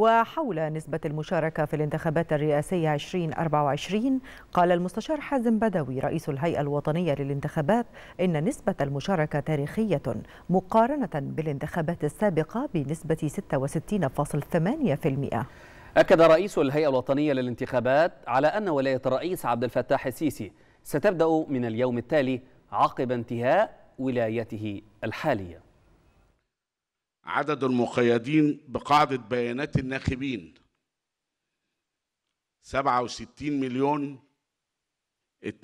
وحول نسبة المشاركة في الانتخابات الرئاسية 2024 قال المستشار حازم بدوي رئيس الهيئة الوطنية للانتخابات إن نسبة المشاركة تاريخية مقارنة بالانتخابات السابقة بنسبة 66.8% أكد رئيس الهيئة الوطنية للانتخابات على أن ولاية الرئيس عبد الفتاح السيسي ستبدأ من اليوم التالي عقب انتهاء ولايته الحاليه عدد المقيدين بقاعدة بيانات الناخبين وستين مليون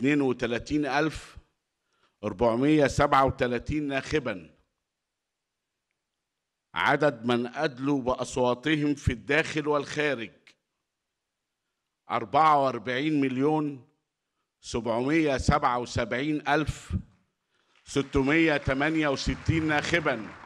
وتلاتين ألف وتلاتين ناخبا عدد من أدلوا بأصواتهم في الداخل والخارج وأربعين مليون وسبعين ألف وستين ناخباً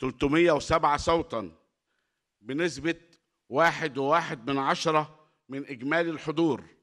307 صوتا بنسبة واحد وواحد من عشرة من إجمالي الحضور